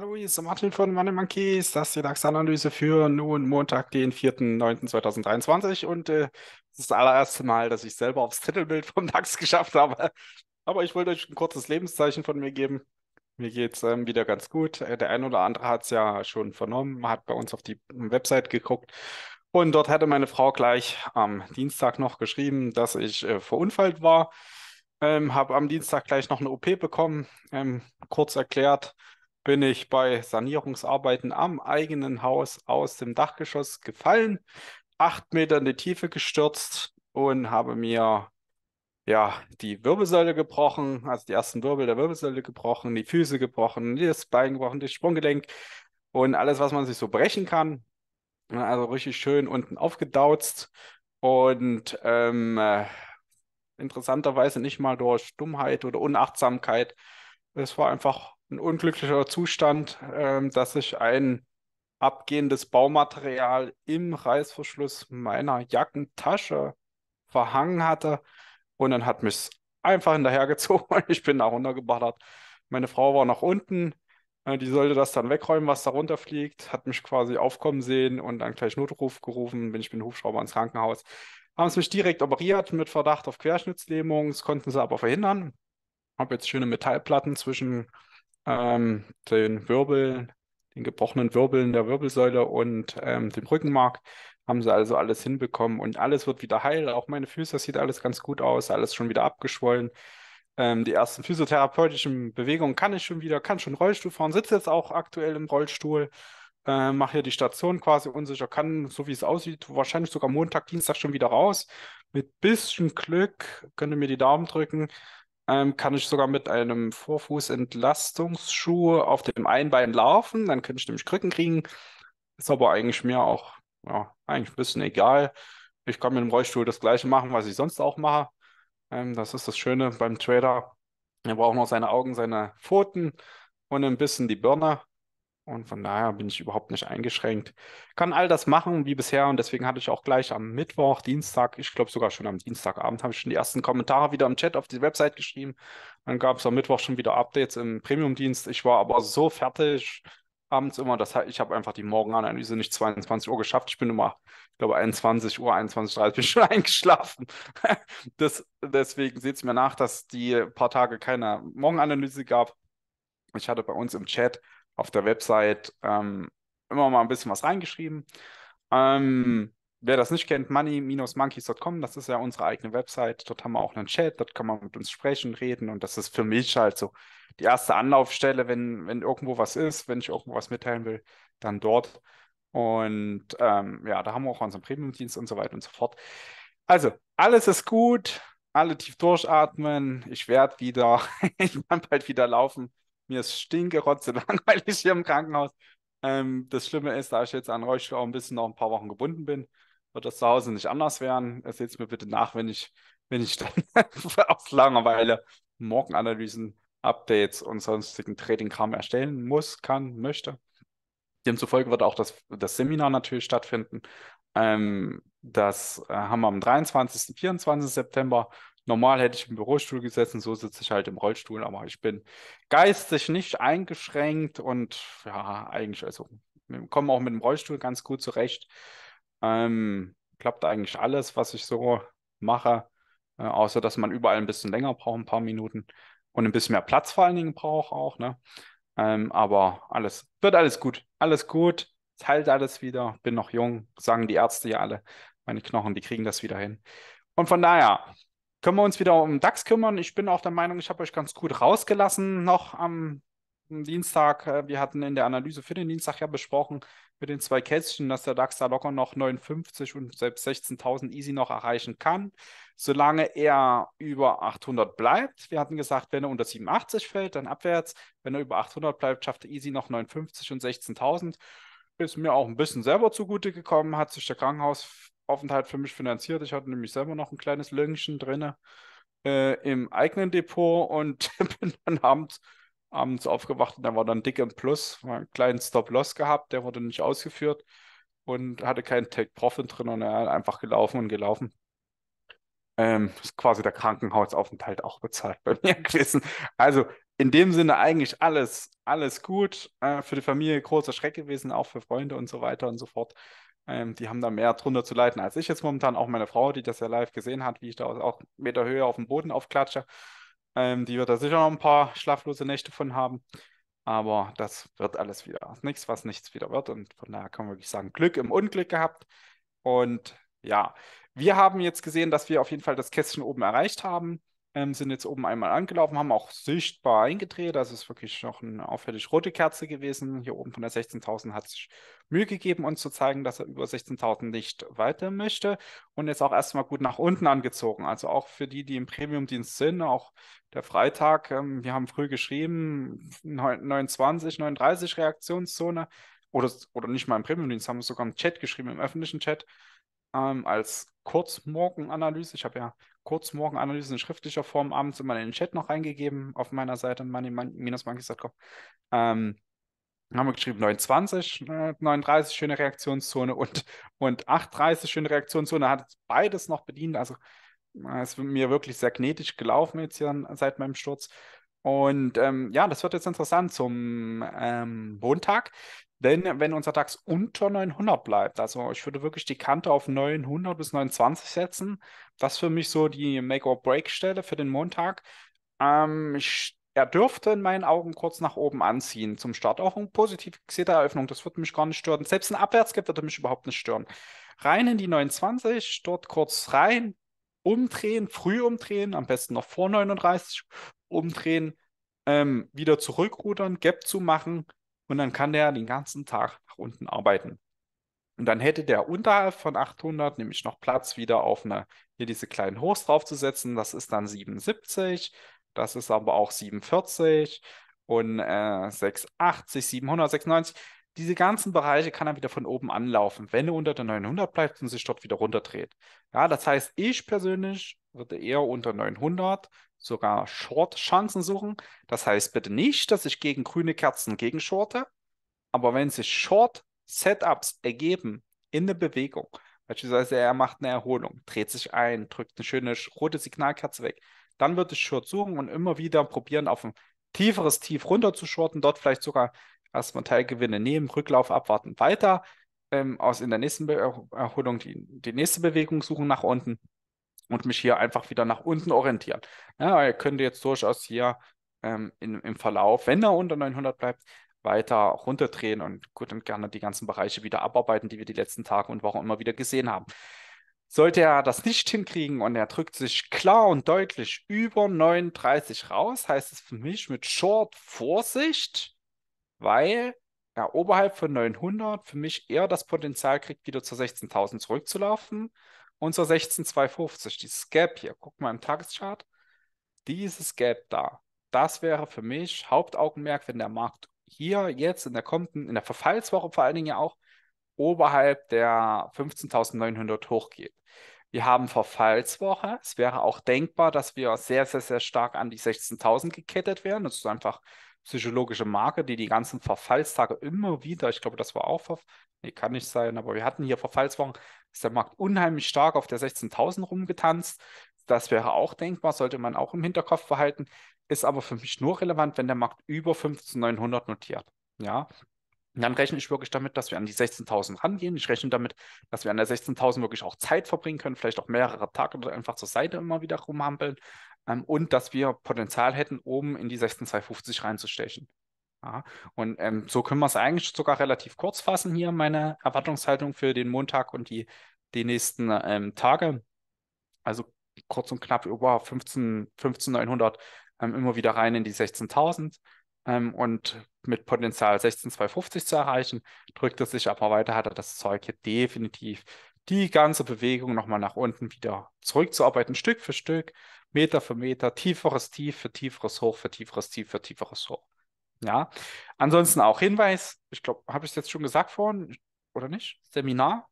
Hallo, hier ist Martin von Money Monkeys. Das ist die DAX-Analyse für nun Montag, den 4.9.2023. Und äh, es äh, ist das allererste Mal, dass ich selber aufs Titelbild vom DAX geschafft habe. Aber ich wollte euch ein kurzes Lebenszeichen von mir geben. Mir geht es ähm, wieder ganz gut. Äh, der ein oder andere hat es ja schon vernommen, hat bei uns auf die Website geguckt. Und dort hatte meine Frau gleich am Dienstag noch geschrieben, dass ich äh, verunfallt war. Ähm, habe am Dienstag gleich noch eine OP bekommen, ähm, kurz erklärt bin ich bei Sanierungsarbeiten am eigenen Haus aus dem Dachgeschoss gefallen, acht Meter in die Tiefe gestürzt und habe mir ja, die Wirbelsäule gebrochen, also die ersten Wirbel der Wirbelsäule gebrochen, die Füße gebrochen, das Bein gebrochen, das Sprunggelenk und alles, was man sich so brechen kann. Also richtig schön unten aufgedauzt und ähm, äh, interessanterweise nicht mal durch Dummheit oder Unachtsamkeit. Es war einfach ein unglücklicher Zustand, äh, dass ich ein abgehendes Baumaterial im Reißverschluss meiner Jackentasche verhangen hatte. Und dann hat mich einfach hinterhergezogen und ich bin da runtergeballert. Meine Frau war nach unten. Äh, die sollte das dann wegräumen, was da runterfliegt. Hat mich quasi aufkommen sehen und dann gleich Notruf gerufen. Bin ich mit dem Hubschrauber ins Krankenhaus. Haben es mich direkt operiert mit Verdacht auf Querschnittslähmung. Das konnten sie aber verhindern. Habe jetzt schöne Metallplatten zwischen ähm, den Wirbel, den gebrochenen Wirbeln der Wirbelsäule und ähm, dem Rückenmark. Haben sie also alles hinbekommen und alles wird wieder heil. Auch meine Füße, sieht alles ganz gut aus, alles schon wieder abgeschwollen. Ähm, die ersten physiotherapeutischen Bewegungen kann ich schon wieder, kann schon Rollstuhl fahren, sitze jetzt auch aktuell im Rollstuhl, äh, mache hier die Station quasi unsicher, kann, so wie es aussieht, wahrscheinlich sogar Montag, Dienstag schon wieder raus. Mit bisschen Glück könnte mir die Daumen drücken, ähm, kann ich sogar mit einem Vorfußentlastungsschuh auf dem einen Bein laufen, dann könnte ich nämlich Krücken kriegen. Ist aber eigentlich mir auch ja, eigentlich ein bisschen egal. Ich kann mit dem Rollstuhl das gleiche machen, was ich sonst auch mache. Ähm, das ist das Schöne beim Trader. Er braucht noch seine Augen, seine Pfoten und ein bisschen die Birne. Und von daher bin ich überhaupt nicht eingeschränkt. Kann all das machen wie bisher und deswegen hatte ich auch gleich am Mittwoch, Dienstag, ich glaube sogar schon am Dienstagabend, habe ich schon die ersten Kommentare wieder im Chat auf die Website geschrieben. Dann gab es am Mittwoch schon wieder Updates im Premium-Dienst. Ich war aber so fertig abends immer, das ich habe einfach die Morgenanalyse nicht 22 Uhr geschafft. Ich bin immer, ich glaube 21 Uhr, 21.30 Uhr bin schon eingeschlafen. das, deswegen seht es mir nach, dass die paar Tage keine Morgenanalyse gab. Ich hatte bei uns im Chat auf der Website ähm, immer mal ein bisschen was reingeschrieben. Ähm, wer das nicht kennt, money-monkeys.com, das ist ja unsere eigene Website. Dort haben wir auch einen Chat, dort kann man mit uns sprechen, reden und das ist für mich halt so die erste Anlaufstelle, wenn, wenn irgendwo was ist, wenn ich irgendwo was mitteilen will, dann dort. Und ähm, ja, da haben wir auch unseren Premium-Dienst und so weiter und so fort. Also, alles ist gut, alle tief durchatmen, ich werde wieder, ich kann bald wieder laufen. Mir ist stinkerotze langweilig hier im Krankenhaus. Ähm, das Schlimme ist, da ich jetzt an Rollstuhl auch ein bisschen noch ein paar Wochen gebunden bin, wird das zu Hause nicht anders werden. Seht es mir bitte nach, wenn ich, wenn ich dann aus Langeweile Morgenanalysen, Updates und sonstigen Trading-Kram erstellen muss, kann, möchte. Demzufolge wird auch das, das Seminar natürlich stattfinden. Ähm, das äh, haben wir am 23. und 24. September Normal hätte ich im Bürostuhl gesessen, so sitze ich halt im Rollstuhl, aber ich bin geistig nicht eingeschränkt und ja, eigentlich, also wir kommen auch mit dem Rollstuhl ganz gut zurecht. Ähm, klappt eigentlich alles, was ich so mache, äh, außer dass man überall ein bisschen länger braucht, ein paar Minuten und ein bisschen mehr Platz vor allen Dingen braucht auch. Ne? Ähm, aber alles wird alles gut, alles gut, teilt alles wieder, bin noch jung, sagen die Ärzte ja alle. Meine Knochen, die kriegen das wieder hin. Und von daher, können wir uns wieder um DAX kümmern. Ich bin auch der Meinung, ich habe euch ganz gut rausgelassen noch am Dienstag. Äh, wir hatten in der Analyse für den Dienstag ja besprochen mit den zwei Kästchen, dass der DAX da locker noch 59 und selbst 16.000 easy noch erreichen kann, solange er über 800 bleibt. Wir hatten gesagt, wenn er unter 87 fällt, dann abwärts. Wenn er über 800 bleibt, schafft er easy noch 59 und 16.000 ist mir auch ein bisschen selber zugute gekommen, hat sich der Krankenhaus Aufenthalt für mich finanziert. Ich hatte nämlich selber noch ein kleines Löngchen drin äh, im eigenen Depot und bin dann abends, abends aufgewacht und da war dann dick im Plus. War einen kleinen Stop-Loss gehabt, der wurde nicht ausgeführt und hatte keinen Take-Profit drin und er hat einfach gelaufen und gelaufen. Ähm, ist quasi der Krankenhausaufenthalt auch bezahlt bei mir gewesen. Also in dem Sinne eigentlich alles, alles gut. Äh, für die Familie großer Schreck gewesen, auch für Freunde und so weiter und so fort. Ähm, die haben da mehr drunter zu leiten als ich jetzt momentan. Auch meine Frau, die das ja live gesehen hat, wie ich da auch Meter Höhe auf dem Boden aufklatsche. Ähm, die wird da sicher noch ein paar schlaflose Nächte von haben. Aber das wird alles wieder nichts, was nichts wieder wird. Und von daher kann man wirklich sagen, Glück im Unglück gehabt. Und ja, wir haben jetzt gesehen, dass wir auf jeden Fall das Kästchen oben erreicht haben ähm, sind jetzt oben einmal angelaufen, haben auch sichtbar eingedreht. Das also ist wirklich noch eine auffällig rote Kerze gewesen. Hier oben von der 16.000 hat sich Mühe gegeben, uns zu zeigen, dass er über 16.000 nicht weiter möchte. Und jetzt auch erstmal gut nach unten angezogen. Also auch für die, die im Premium-Dienst sind, auch der Freitag, ähm, wir haben früh geschrieben, 29, 39 Reaktionszone. Oder, oder nicht mal im Premium-Dienst, haben wir sogar im Chat geschrieben, im öffentlichen Chat ähm, als Kurzmorgenanalyse. Ich habe ja Kurzmorgenanalysen in schriftlicher Form abends immer in den Chat noch reingegeben auf meiner Seite money-monkeys.com. Ähm, haben wir geschrieben 29, 39 äh, schöne Reaktionszone und, und 38 schöne Reaktionszone. Hat beides noch bedient. Also äh, ist mir wirklich sehr gnädig gelaufen jetzt hier seit meinem Sturz. Und ähm, ja, das wird jetzt interessant zum ähm, Montag. Denn wenn unser DAX unter 900 bleibt, also ich würde wirklich die Kante auf 900 bis 920 setzen, das ist für mich so die Make-or-Break-Stelle für den Montag. Ähm, ich, er dürfte in meinen Augen kurz nach oben anziehen zum Start. Auch eine positiv fixierte Eröffnung, das würde mich gar nicht stören. Selbst ein Abwärtsgap würde mich überhaupt nicht stören. Rein in die 29, dort kurz rein, umdrehen, früh umdrehen, am besten noch vor 39 umdrehen, ähm, wieder zurückrudern, Gap zu machen, und dann kann der den ganzen Tag nach unten arbeiten. Und dann hätte der unterhalb von 800 nämlich noch Platz, wieder auf eine, hier diese kleinen Hochs draufzusetzen. Das ist dann 77, das ist aber auch 47 und äh, 680, 796. Diese ganzen Bereiche kann er wieder von oben anlaufen, wenn er unter der 900 bleibt und sich dort wieder runterdreht. Ja, das heißt, ich persönlich würde eher unter 900 sogar Short-Chancen suchen. Das heißt bitte nicht, dass ich gegen grüne Kerzen gegenshorte, aber wenn sich Short-Setups ergeben in der Bewegung, beispielsweise er macht eine Erholung, dreht sich ein, drückt eine schöne rote Signalkerze weg, dann würde ich Short suchen und immer wieder probieren, auf ein tieferes Tief runter zu shorten, dort vielleicht sogar erstmal Teilgewinne nehmen, Rücklauf abwarten, weiter ähm, aus in der nächsten Be Erholung die, die nächste Bewegung suchen nach unten und mich hier einfach wieder nach unten orientieren. Ja, er könnte jetzt durchaus hier ähm, in, im Verlauf, wenn er unter 900 bleibt, weiter runterdrehen und gut und gerne die ganzen Bereiche wieder abarbeiten, die wir die letzten Tage und Wochen immer wieder gesehen haben. Sollte er das nicht hinkriegen und er drückt sich klar und deutlich über 39 raus, heißt es für mich mit Short Vorsicht, weil er oberhalb von 900 für mich eher das Potenzial kriegt, wieder zu 16.000 zurückzulaufen und zur 16250, dieses Gap hier, guck mal im Tageschart, dieses Gap da, das wäre für mich Hauptaugenmerk, wenn der Markt hier jetzt in der kommenden, in der Verfallswoche vor allen Dingen ja auch, oberhalb der 15.900 hochgeht. Wir haben Verfallswoche. Es wäre auch denkbar, dass wir sehr, sehr, sehr stark an die 16.000 gekettet wären. Das ist einfach psychologische Marke, die die ganzen Verfallstage immer wieder, ich glaube, das war auch, nee, kann nicht sein, aber wir hatten hier Verfallswochen, ist der Markt unheimlich stark auf der 16.000 rumgetanzt. Das wäre auch denkbar, sollte man auch im Hinterkopf behalten, ist aber für mich nur relevant, wenn der Markt über 15.900 notiert. Ja, dann rechne ich wirklich damit, dass wir an die 16.000 rangehen. Ich rechne damit, dass wir an der 16.000 wirklich auch Zeit verbringen können, vielleicht auch mehrere Tage oder einfach zur Seite immer wieder rumhampeln ähm, und dass wir Potenzial hätten, oben in die 16250 reinzustechen. Ja, und ähm, so können wir es eigentlich sogar relativ kurz fassen hier, meine Erwartungshaltung für den Montag und die, die nächsten ähm, Tage. Also kurz und knapp über 15, 15900 ähm, immer wieder rein in die 16.000 ähm, und mit Potenzial 16250 zu erreichen, drückt es sich aber weiter, hat er das Zeug hier definitiv die ganze Bewegung nochmal nach unten wieder zurückzuarbeiten, Stück für Stück. Meter für Meter, tieferes Tief für tieferes Hoch, für tieferes Tief für tieferes Hoch. Ja, ansonsten auch Hinweis, ich glaube, habe ich es jetzt schon gesagt vorhin, oder nicht? Seminar.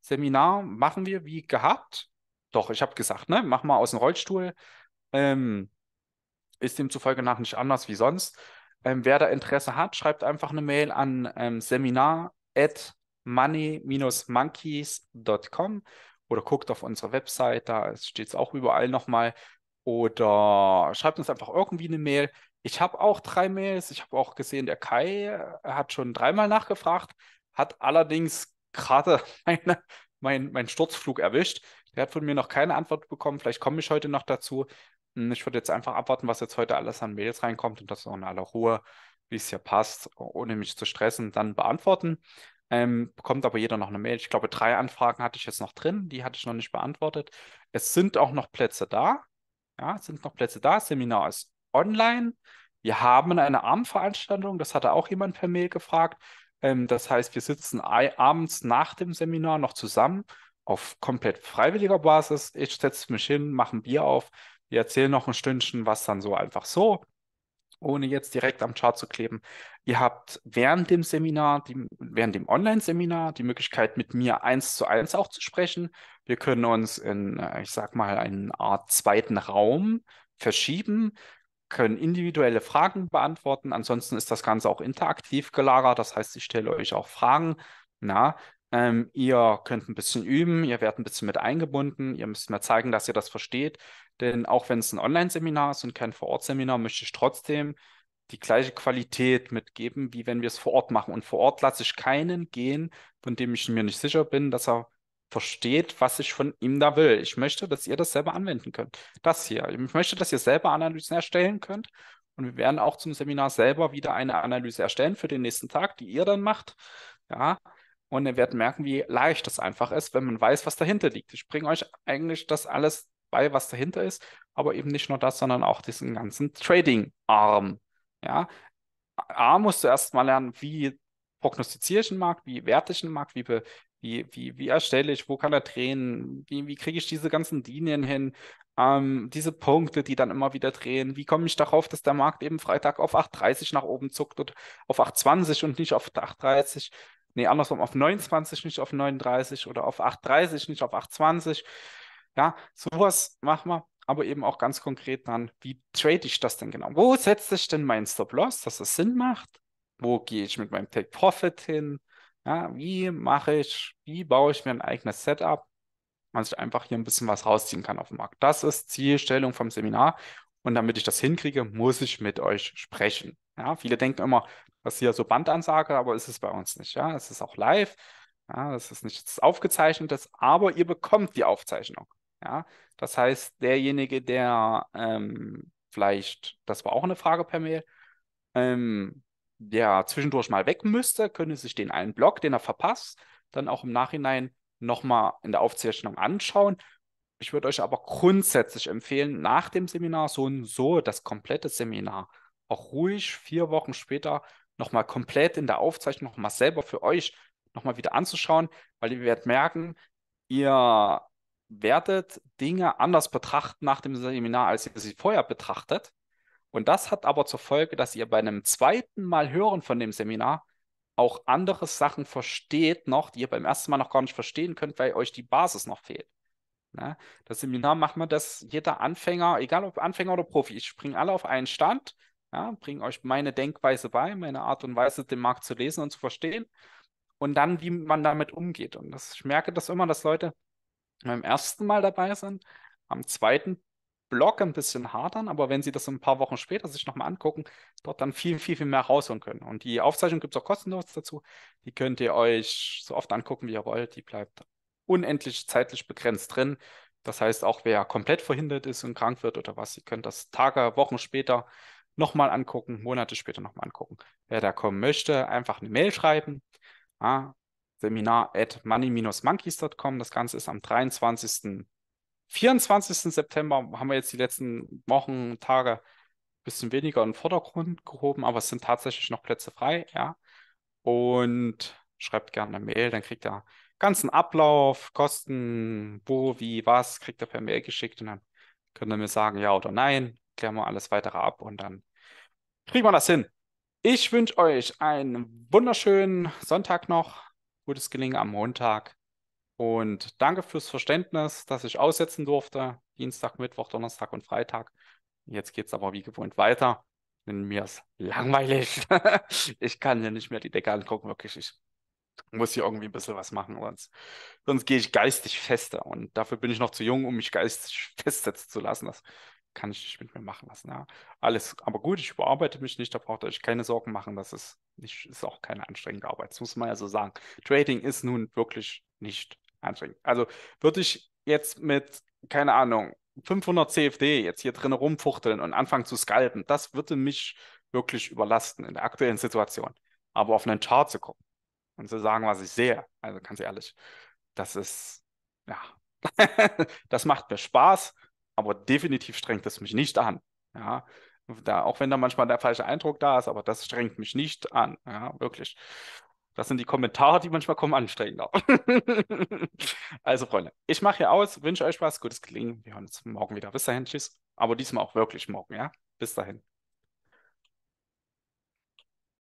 Seminar machen wir wie gehabt. Doch, ich habe gesagt, ne, mach mal aus dem Rollstuhl. Ähm, ist demzufolge nach nicht anders wie sonst. Ähm, wer da Interesse hat, schreibt einfach eine Mail an ähm, seminar at money-monkeys.com oder guckt auf unsere Website, da steht es auch überall nochmal. Oder schreibt uns einfach irgendwie eine Mail. Ich habe auch drei Mails. Ich habe auch gesehen, der Kai hat schon dreimal nachgefragt, hat allerdings gerade meine, mein, mein Sturzflug erwischt. Der hat von mir noch keine Antwort bekommen. Vielleicht komme ich heute noch dazu. Hm, ich würde jetzt einfach abwarten, was jetzt heute alles an Mails reinkommt und das auch in aller Ruhe, wie es hier passt, ohne mich zu stressen, dann beantworten. Ähm, bekommt aber jeder noch eine Mail. Ich glaube, drei Anfragen hatte ich jetzt noch drin, die hatte ich noch nicht beantwortet. Es sind auch noch Plätze da. Ja, es sind noch Plätze da. Das Seminar ist online. Wir haben eine Abendveranstaltung, das hatte auch jemand per Mail gefragt. Ähm, das heißt, wir sitzen abends nach dem Seminar noch zusammen auf komplett freiwilliger Basis. Ich setze mich hin, mache ein Bier auf. Wir erzählen noch ein Stündchen, was dann so einfach so ohne jetzt direkt am Chart zu kleben. Ihr habt während dem Seminar, die, während dem Online-Seminar, die Möglichkeit, mit mir eins zu eins auch zu sprechen. Wir können uns in, äh, ich sag mal, einen Art zweiten Raum verschieben, können individuelle Fragen beantworten. Ansonsten ist das Ganze auch interaktiv gelagert. Das heißt, ich stelle euch auch Fragen. Na, ähm, ihr könnt ein bisschen üben, ihr werdet ein bisschen mit eingebunden, ihr müsst mir zeigen, dass ihr das versteht. Denn auch wenn es ein Online-Seminar ist und kein Vor-Ort-Seminar, möchte ich trotzdem die gleiche Qualität mitgeben, wie wenn wir es vor Ort machen. Und vor Ort lasse ich keinen gehen, von dem ich mir nicht sicher bin, dass er versteht, was ich von ihm da will. Ich möchte, dass ihr das selber anwenden könnt. Das hier. Ich möchte, dass ihr selber Analysen erstellen könnt. Und wir werden auch zum Seminar selber wieder eine Analyse erstellen für den nächsten Tag, die ihr dann macht. Ja. Und ihr werdet merken, wie leicht das einfach ist, wenn man weiß, was dahinter liegt. Ich bringe euch eigentlich das alles bei, was dahinter ist, aber eben nicht nur das, sondern auch diesen ganzen Trading-Arm. Ja? A, musst du erstmal lernen, wie prognostiziere ich einen Markt, wie werte ich einen Markt, wie, wie, wie, wie erstelle ich, wo kann er drehen, wie, wie kriege ich diese ganzen Linien hin, ähm, diese Punkte, die dann immer wieder drehen, wie komme ich darauf, dass der Markt eben Freitag auf 8,30 nach oben zuckt und auf 8,20 und nicht auf 8,30 nee, andersrum, auf 29, nicht auf 39 oder auf 8,30, nicht auf 8,20. Ja, sowas machen wir, aber eben auch ganz konkret dann, wie trade ich das denn genau? Wo setze ich denn meinen Stop-Loss, dass es Sinn macht? Wo gehe ich mit meinem Take-Profit hin? Ja, wie mache ich, wie baue ich mir ein eigenes Setup, dass ich einfach hier ein bisschen was rausziehen kann auf dem Markt? Das ist Zielstellung vom Seminar. Und damit ich das hinkriege, muss ich mit euch sprechen. Ja, viele denken immer, das ist hier so Bandansage, aber ist es bei uns nicht. Ja, es ist auch live. Ja, das ist nichts Aufgezeichnetes, aber ihr bekommt die Aufzeichnung. Ja? Das heißt, derjenige, der ähm, vielleicht, das war auch eine Frage per Mail, ähm, der zwischendurch mal weg müsste, könnte sich den einen Block, den er verpasst, dann auch im Nachhinein nochmal in der Aufzeichnung anschauen. Ich würde euch aber grundsätzlich empfehlen, nach dem Seminar so und so das komplette Seminar auch ruhig vier Wochen später nochmal komplett in der Aufzeichnung nochmal selber für euch nochmal wieder anzuschauen, weil ihr werdet merken, ihr werdet Dinge anders betrachten nach dem Seminar, als ihr sie vorher betrachtet. Und das hat aber zur Folge, dass ihr bei einem zweiten Mal hören von dem Seminar auch andere Sachen versteht noch, die ihr beim ersten Mal noch gar nicht verstehen könnt, weil euch die Basis noch fehlt. Ne? Das Seminar macht man, dass jeder Anfänger, egal ob Anfänger oder Profi, ich springe alle auf einen Stand, ja, bringe euch meine Denkweise bei, meine Art und Weise, den Markt zu lesen und zu verstehen und dann, wie man damit umgeht. Und das, ich merke das immer, dass Leute beim ersten Mal dabei sind, am zweiten Block ein bisschen hadern, aber wenn sie das ein paar Wochen später sich nochmal angucken, dort dann viel, viel, viel mehr rausholen können. Und die Aufzeichnung gibt es auch kostenlos dazu. Die könnt ihr euch so oft angucken, wie ihr wollt. Die bleibt unendlich zeitlich begrenzt drin. Das heißt, auch wer komplett verhindert ist und krank wird oder was, ihr könnt das Tage, Wochen später nochmal angucken, Monate später nochmal angucken. Wer da kommen möchte, einfach eine Mail schreiben. Ah, Seminar at money-monkeys.com. Das Ganze ist am 23. 24. September haben wir jetzt die letzten Wochen, Tage ein bisschen weniger in den Vordergrund gehoben, aber es sind tatsächlich noch Plätze frei, ja. Und schreibt gerne eine Mail, dann kriegt ihr ganzen Ablauf, Kosten, wo, wie, was, kriegt ihr per Mail geschickt und dann könnt ihr mir sagen, ja oder nein, klären wir alles weitere ab und dann kriegen wir das hin. Ich wünsche euch einen wunderschönen Sonntag noch gutes Gelingen am Montag. Und danke fürs Verständnis, dass ich aussetzen durfte. Dienstag, Mittwoch, Donnerstag und Freitag. Jetzt geht es aber wie gewohnt weiter. Denn mir ist langweilig. ich kann hier nicht mehr die Decke angucken, wirklich. Ich muss hier irgendwie ein bisschen was machen, sonst, sonst gehe ich geistig feste. Und dafür bin ich noch zu jung, um mich geistig festsetzen zu lassen. Das kann ich nicht mit mir machen lassen. Ja. Alles aber gut, ich überarbeite mich nicht, da braucht ihr euch keine Sorgen machen, das ist, nicht, ist auch keine anstrengende Arbeit. Das muss man ja so sagen. Trading ist nun wirklich nicht anstrengend. Also würde ich jetzt mit, keine Ahnung, 500 CFD jetzt hier drin rumfuchteln und anfangen zu scalpen, das würde mich wirklich überlasten in der aktuellen Situation. Aber auf einen Chart zu gucken und zu sagen, was ich sehe, also ganz ehrlich, das ist, ja, das macht mir Spaß aber definitiv strengt es mich nicht an. Ja, da, auch wenn da manchmal der falsche Eindruck da ist, aber das strengt mich nicht an. Ja, wirklich. Das sind die Kommentare, die manchmal kommen, anstrengender. also, Freunde, ich mache hier aus, wünsche euch was, gutes Gelingen. Wir hören uns morgen wieder. Bis dahin, tschüss. Aber diesmal auch wirklich morgen, ja? Bis dahin.